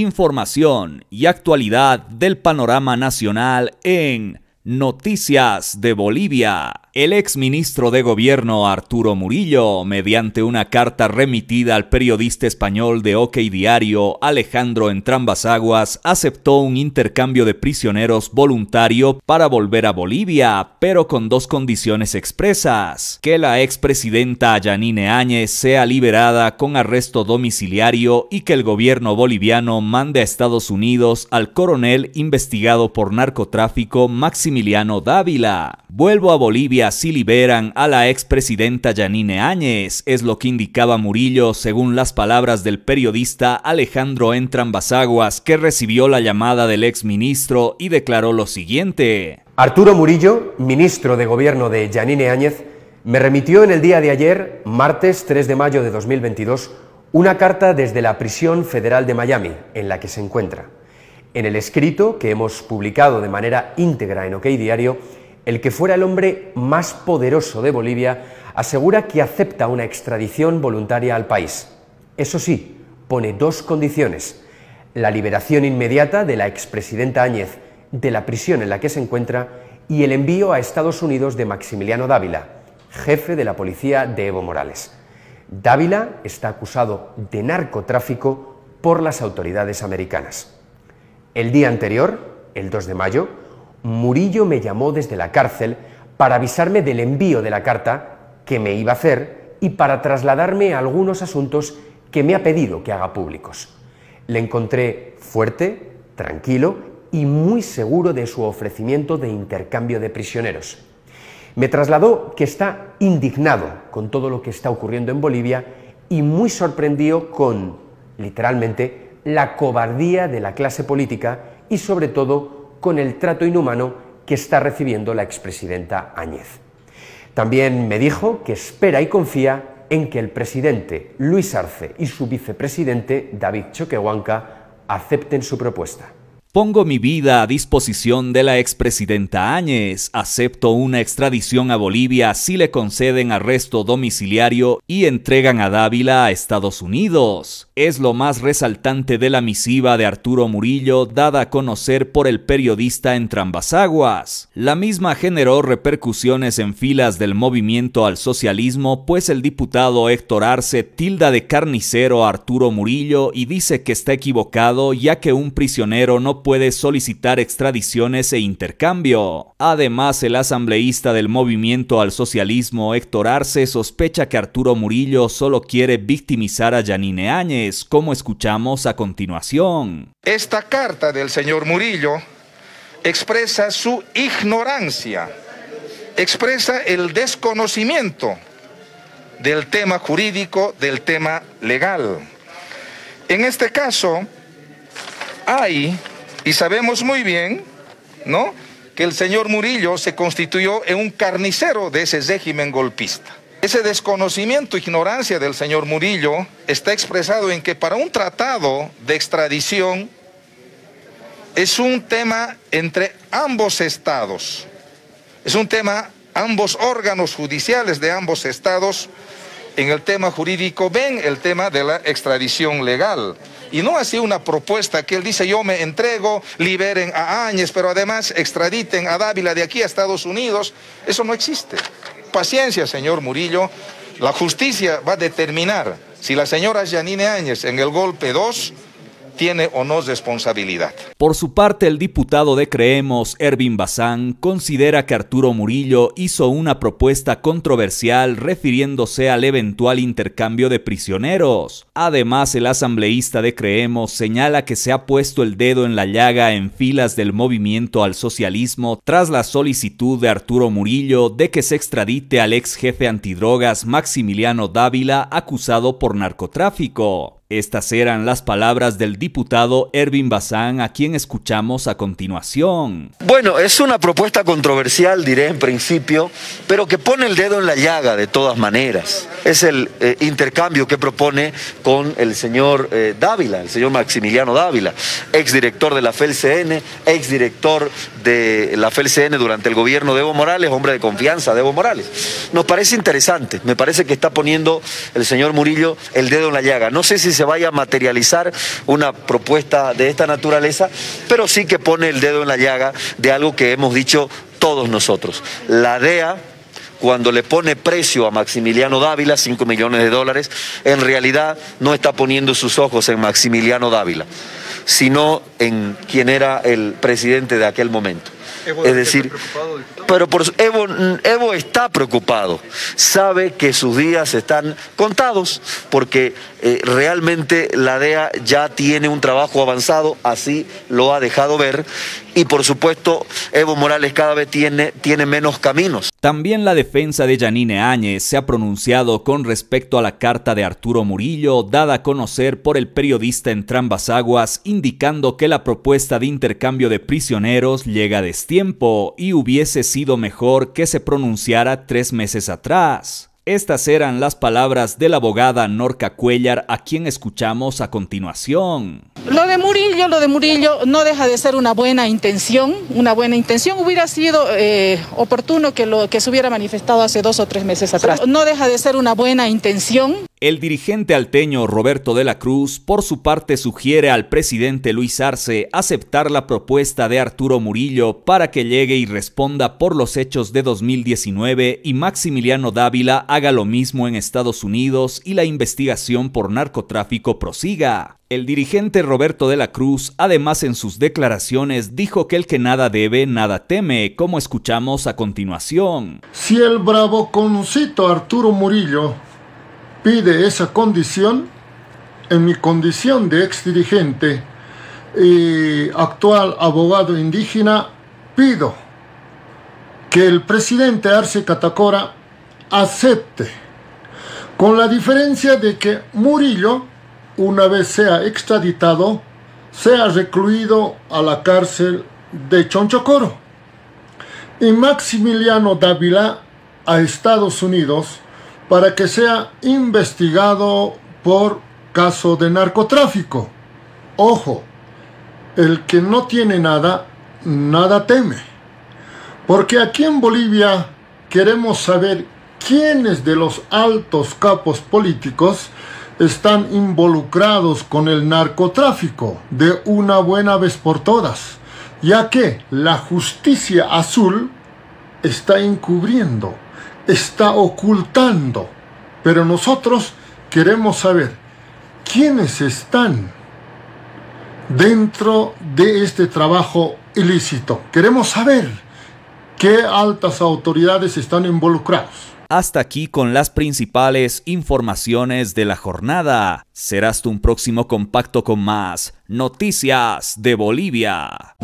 información y actualidad del panorama nacional en Noticias de Bolivia. El exministro de Gobierno Arturo Murillo, mediante una carta remitida al periodista español de OK Diario Alejandro Entrambasaguas, aceptó un intercambio de prisioneros voluntario para volver a Bolivia, pero con dos condiciones expresas: que la expresidenta Yanine Áñez sea liberada con arresto domiciliario y que el gobierno boliviano mande a Estados Unidos al coronel investigado por narcotráfico Maximiliano Dávila. Vuelvo a Bolivia si liberan a la expresidenta Yanine Áñez, es lo que indicaba Murillo según las palabras del periodista Alejandro Entrambasaguas, que recibió la llamada del exministro y declaró lo siguiente. Arturo Murillo, ministro de Gobierno de Yanine Áñez, me remitió en el día de ayer, martes 3 de mayo de 2022, una carta desde la prisión federal de Miami, en la que se encuentra. En el escrito, que hemos publicado de manera íntegra en OK Diario, el que fuera el hombre más poderoso de Bolivia, asegura que acepta una extradición voluntaria al país. Eso sí, pone dos condiciones. La liberación inmediata de la expresidenta Áñez de la prisión en la que se encuentra y el envío a Estados Unidos de Maximiliano Dávila, jefe de la policía de Evo Morales. Dávila está acusado de narcotráfico por las autoridades americanas. El día anterior, el 2 de mayo, Murillo me llamó desde la cárcel para avisarme del envío de la carta que me iba a hacer y para trasladarme algunos asuntos que me ha pedido que haga públicos. Le encontré fuerte, tranquilo y muy seguro de su ofrecimiento de intercambio de prisioneros. Me trasladó que está indignado con todo lo que está ocurriendo en Bolivia y muy sorprendido con, literalmente, la cobardía de la clase política y sobre todo con el trato inhumano que está recibiendo la expresidenta Áñez. También me dijo que espera y confía en que el presidente Luis Arce y su vicepresidente David Choquehuanca acepten su propuesta. Pongo mi vida a disposición de la expresidenta Áñez. Acepto una extradición a Bolivia si le conceden arresto domiciliario y entregan a Dávila a Estados Unidos. Es lo más resaltante de la misiva de Arturo Murillo dada a conocer por el periodista en Aguas. La misma generó repercusiones en filas del movimiento al socialismo, pues el diputado Héctor Arce tilda de carnicero a Arturo Murillo y dice que está equivocado ya que un prisionero no puede solicitar extradiciones e intercambio. Además, el asambleísta del movimiento al socialismo Héctor Arce sospecha que Arturo Murillo solo quiere victimizar a Janine Áñez, como escuchamos a continuación. Esta carta del señor Murillo expresa su ignorancia, expresa el desconocimiento del tema jurídico, del tema legal. En este caso, hay y sabemos muy bien, ¿no? Que el señor Murillo se constituyó en un carnicero de ese régimen golpista. Ese desconocimiento, e ignorancia del señor Murillo está expresado en que para un tratado de extradición es un tema entre ambos estados, es un tema ambos órganos judiciales de ambos estados en el tema jurídico ven el tema de la extradición legal. Y no así una propuesta que él dice, yo me entrego, liberen a Áñez, pero además extraditen a Dávila de aquí a Estados Unidos. Eso no existe. Paciencia, señor Murillo. La justicia va a determinar si la señora Janine Áñez en el golpe 2 tiene o no responsabilidad. Por su parte, el diputado de Creemos, Ervin Bazán, considera que Arturo Murillo hizo una propuesta controversial refiriéndose al eventual intercambio de prisioneros. Además, el asambleísta de Creemos señala que se ha puesto el dedo en la llaga en filas del movimiento al socialismo tras la solicitud de Arturo Murillo de que se extradite al ex jefe antidrogas Maximiliano Dávila acusado por narcotráfico. Estas eran las palabras del diputado Ervin Bazán, a quien escuchamos a continuación. Bueno, es una propuesta controversial, diré en principio, pero que pone el dedo en la llaga de todas maneras. Es el eh, intercambio que propone con el señor eh, Dávila, el señor Maximiliano Dávila, exdirector de la FELCN, exdirector de la FELCN durante el gobierno de Evo Morales, hombre de confianza de Evo Morales. Nos parece interesante, me parece que está poniendo el señor Murillo el dedo en la llaga. No sé si se vaya a materializar una propuesta de esta naturaleza, pero sí que pone el dedo en la llaga de algo que hemos dicho todos nosotros. La DEA cuando le pone precio a Maximiliano Dávila, 5 millones de dólares, en realidad no está poniendo sus ojos en Maximiliano Dávila, sino en quien era el presidente de aquel momento es decir, pero por Evo, está preocupado, sabe que sus días están contados, porque eh, realmente la DEA ya tiene un trabajo avanzado, así lo ha dejado ver, y por supuesto Evo Morales cada vez tiene, tiene menos caminos. También la defensa de Yanine Áñez se ha pronunciado con respecto a la carta de Arturo Murillo dada a conocer por el periodista en Aguas indicando que la propuesta de intercambio de prisioneros llega a destiempo y hubiese sido mejor que se pronunciara tres meses atrás. Estas eran las palabras de la abogada Norca Cuellar, a quien escuchamos a continuación. Lo de Murillo, lo de Murillo no deja de ser una buena intención, una buena intención. Hubiera sido eh, oportuno que, lo, que se hubiera manifestado hace dos o tres meses atrás. No deja de ser una buena intención. El dirigente alteño Roberto de la Cruz, por su parte, sugiere al presidente Luis Arce aceptar la propuesta de Arturo Murillo para que llegue y responda por los hechos de 2019 y Maximiliano Dávila haga lo mismo en Estados Unidos y la investigación por narcotráfico prosiga. El dirigente Roberto de la Cruz, además en sus declaraciones, dijo que el que nada debe, nada teme, como escuchamos a continuación. Si el concito Arturo Murillo pide esa condición, en mi condición de ex dirigente y actual abogado indígena, pido que el presidente Arce Catacora acepte, con la diferencia de que Murillo, una vez sea extraditado, sea recluido a la cárcel de Chonchocoro y Maximiliano Dávila a Estados Unidos para que sea investigado por caso de narcotráfico. Ojo, el que no tiene nada, nada teme. Porque aquí en Bolivia queremos saber quiénes de los altos capos políticos están involucrados con el narcotráfico de una buena vez por todas, ya que la justicia azul está encubriendo está ocultando. Pero nosotros queremos saber quiénes están dentro de este trabajo ilícito. Queremos saber qué altas autoridades están involucrados. Hasta aquí con las principales informaciones de la jornada. Serás tu un próximo compacto con más noticias de Bolivia.